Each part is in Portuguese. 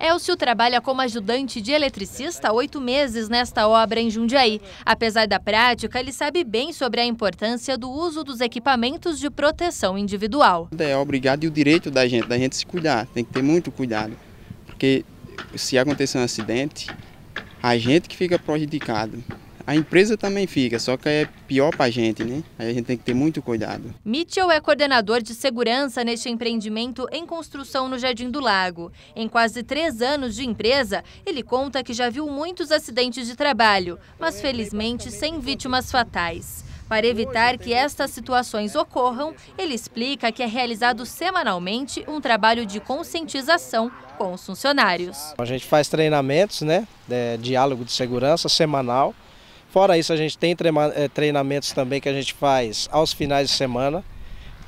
Elcio trabalha como ajudante de eletricista há oito meses nesta obra em Jundiaí. Apesar da prática, ele sabe bem sobre a importância do uso dos equipamentos de proteção individual. É obrigado e o direito da gente, da gente se cuidar. Tem que ter muito cuidado, porque se acontecer um acidente, a gente que fica prejudicado. A empresa também fica, só que é pior para a gente, né? Aí a gente tem que ter muito cuidado. Mitchell é coordenador de segurança neste empreendimento em construção no Jardim do Lago. Em quase três anos de empresa, ele conta que já viu muitos acidentes de trabalho, mas felizmente sem vítimas fatais. Para evitar que estas situações ocorram, ele explica que é realizado semanalmente um trabalho de conscientização com os funcionários. A gente faz treinamentos, né, De é, diálogo de segurança semanal Fora isso, a gente tem eh, treinamentos também que a gente faz aos finais de semana,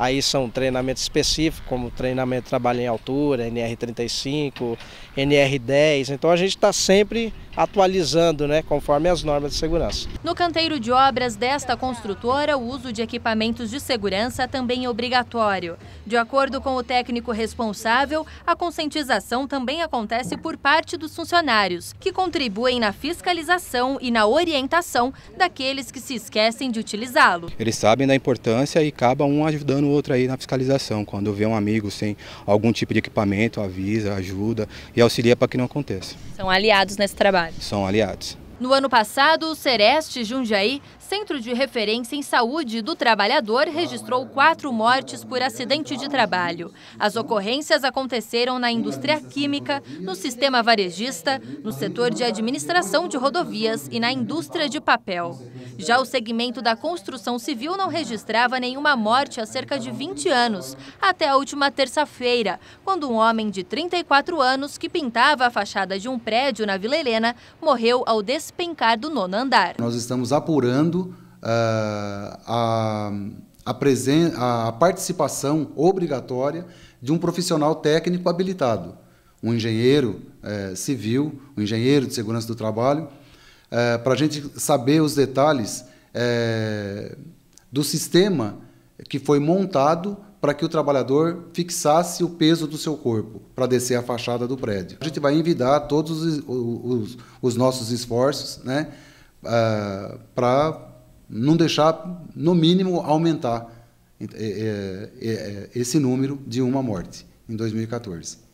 Aí são treinamentos específicos, como treinamento de trabalho em altura, NR35, NR10. Então a gente está sempre atualizando, né, conforme as normas de segurança. No canteiro de obras desta construtora, o uso de equipamentos de segurança também é obrigatório. De acordo com o técnico responsável, a conscientização também acontece por parte dos funcionários, que contribuem na fiscalização e na orientação daqueles que se esquecem de utilizá-lo. Eles sabem da importância e acabam um ajudando o outro aí na fiscalização. Quando vê um amigo sem algum tipo de equipamento, avisa, ajuda e auxilia para que não aconteça. São aliados nesse trabalho? São aliados. No ano passado, o Sereste Jundiaí Centro de Referência em Saúde do Trabalhador registrou quatro mortes por acidente de trabalho. As ocorrências aconteceram na indústria química, no sistema varejista, no setor de administração de rodovias e na indústria de papel. Já o segmento da construção civil não registrava nenhuma morte há cerca de 20 anos, até a última terça-feira, quando um homem de 34 anos que pintava a fachada de um prédio na Vila Helena morreu ao despencar do nono andar. Nós estamos apurando ah, a, a, presen a participação obrigatória de um profissional técnico habilitado, um engenheiro eh, civil, um engenheiro de segurança do trabalho, eh, para a gente saber os detalhes eh, do sistema que foi montado para que o trabalhador fixasse o peso do seu corpo para descer a fachada do prédio. A gente vai envidar todos os, os, os nossos esforços né, ah, para não deixar, no mínimo, aumentar é, é, é, esse número de uma morte em 2014.